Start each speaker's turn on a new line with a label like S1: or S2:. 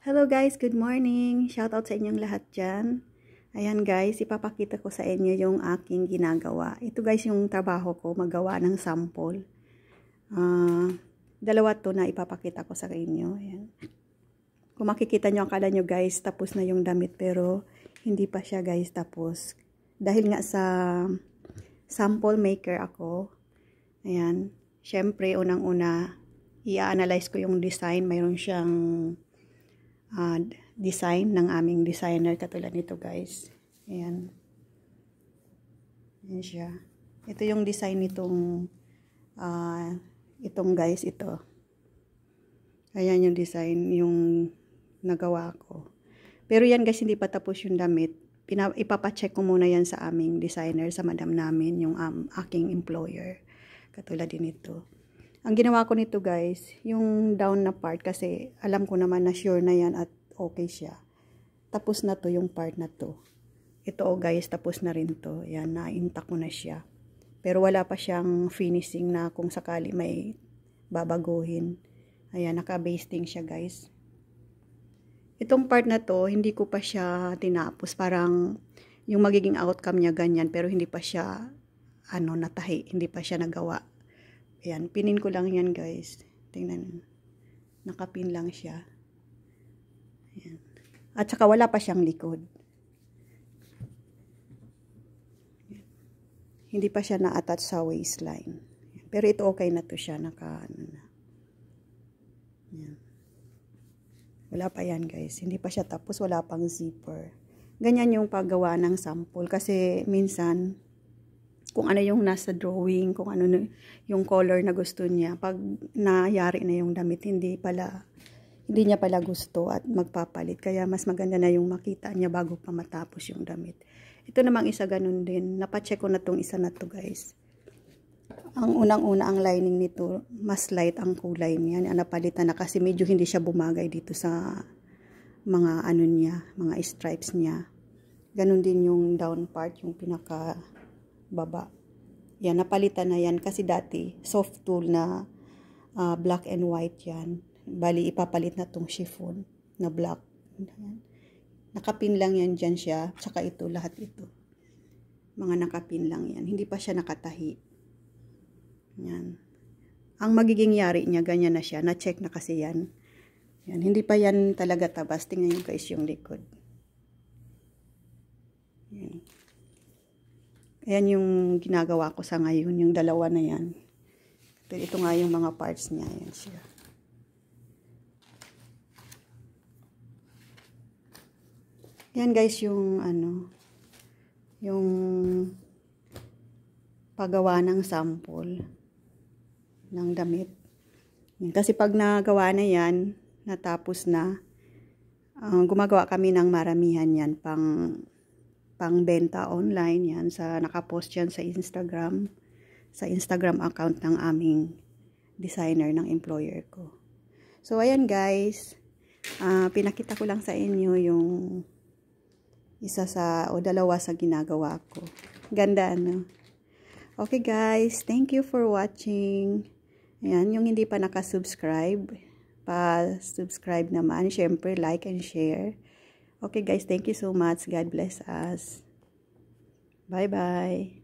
S1: Hello guys, good morning! Shout out sa inyong lahat dyan. Ayan guys, ipapakita ko sa inyo yung aking ginagawa. Ito guys yung trabaho ko, magawa ng sample. Uh, dalawa to na ipapakita ko sa inyo. Ayan. Kung makikita nyo, akala nyo guys, tapos na yung damit pero hindi pa siya guys tapos. Dahil nga sa sample maker ako, ayan, syempre unang-una, i-analyze ko yung design. Mayroon siyang uh, design ng aming designer katulad nito guys ayan ayan siya ito yung design nitong uh, itong guys ito ayan yung design yung nagawa ko pero yan guys hindi pa tapos yung damit Pina ipapacheck ko muna yan sa aming designer sa madam namin yung um, aking employer katulad din ito ang ginawa ko nito guys, yung down na part kasi alam ko naman na sure na yan at okay siya. Tapos na to yung part na to. Ito oh guys, tapos na rin to. Yan, na-intact ko na siya. Pero wala pa siyang finishing na kung sakali may babaguhin. Ayan, naka-basting siya guys. Itong part na to, hindi ko pa siya tinapos. Parang yung magiging outcome niya ganyan pero hindi pa siya ano natahi, hindi pa siya nagawa Ayan, pinin ko lang yan guys. Tingnan nyo. Nakapin lang siya. Ayan. At saka wala pa siyang likod. Ayan. Hindi pa siya na-attach sa waistline. Ayan. Pero ito okay na to siya. Naka, ano na. Ayan. Wala pa yan guys. Hindi pa siya tapos. Wala pang zipper. Ganyan yung paggawa ng sample. Kasi minsan, kung ano yung nasa drawing, kung ano yung color na gusto niya. Pag nayari na yung damit, hindi pala hindi niya pala gusto at magpapalit. Kaya mas maganda na yung makita niya bago pa matapos yung damit. Ito namang isa ganun din. Napacheck ko na tong isa na to guys. Ang unang-una ang lining nito, mas light ang kulay niya. Napalitan na kasi medyo hindi siya bumagay dito sa mga ano niya, mga stripes niya. Ganun din yung down part, yung pinaka baba. Yan, napalitan na yan kasi dati soft tool na uh, black and white yan. Bali, ipapalit na tong chiffon na black. Yan. Nakapin lang yan dyan siya. Tsaka ito, lahat ito. Mga nakapin lang yan. Hindi pa siya nakatahi. Yan. Ang magiging yari niya, ganyan na siya. Na-check na kasi yan. Yan. Hindi pa yan talaga tabas. Tingnan nyo guys yung likod. Ayan yung ginagawa ko sa ngayon, yung dalawa na yan. Pero ito nga yung mga parts niya. Ayan siya. Yan guys yung ano, yung paggawa ng sample ng damit. Kasi pag nagawa na yan, natapos na, uh, gumagawa kami ng maramihan yan pang pangbenta online yan sa nakapost yan sa Instagram sa Instagram account ng aming designer ng employer ko. So ayan guys, uh, pinakita ko lang sa inyo yung isa sa o dalawa sa ginagawa ko. Ganda ano? Okay guys, thank you for watching. Ayan, yung hindi pa naka-subscribe, pa-subscribe naman. Siyempre, like and share. Okay guys, thank you so much. God bless us. Bye-bye.